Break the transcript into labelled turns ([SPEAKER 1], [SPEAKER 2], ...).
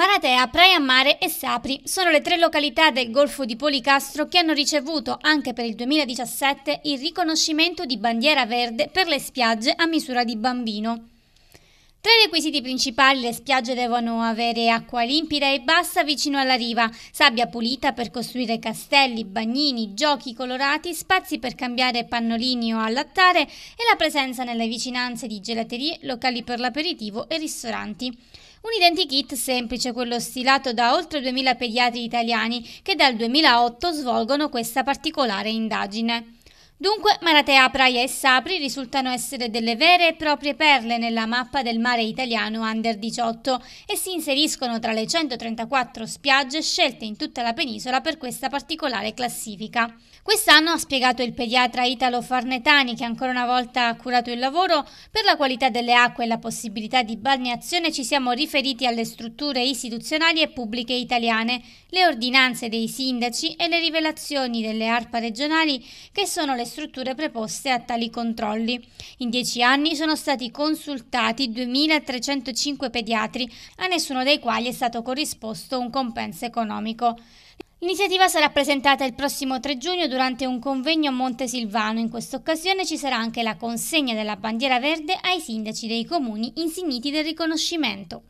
[SPEAKER 1] Maratea, Praia Mare e Sapri sono le tre località del Golfo di Policastro che hanno ricevuto anche per il 2017 il riconoscimento di bandiera verde per le spiagge a misura di bambino. Tra i requisiti principali le spiagge devono avere acqua limpida e bassa vicino alla riva, sabbia pulita per costruire castelli, bagnini, giochi colorati, spazi per cambiare pannolini o allattare e la presenza nelle vicinanze di gelaterie, locali per l'aperitivo e ristoranti. Un identikit semplice, quello stilato da oltre 2000 pediatri italiani che dal 2008 svolgono questa particolare indagine. Dunque, Maratea, Praia e Sapri risultano essere delle vere e proprie perle nella mappa del mare italiano under 18 e si inseriscono tra le 134 spiagge scelte in tutta la penisola per questa particolare classifica. Quest'anno, ha spiegato il pediatra Italo Farnetani, che ancora una volta ha curato il lavoro, per la qualità delle acque e la possibilità di balneazione ci siamo riferiti alle strutture istituzionali e pubbliche italiane, le ordinanze dei sindaci e le rivelazioni delle ARPA regionali che sono le strutture preposte a tali controlli. In dieci anni sono stati consultati 2.305 pediatri, a nessuno dei quali è stato corrisposto un compenso economico. L'iniziativa sarà presentata il prossimo 3 giugno durante un convegno a Montesilvano. In questa occasione ci sarà anche la consegna della bandiera verde ai sindaci dei comuni insigniti del riconoscimento.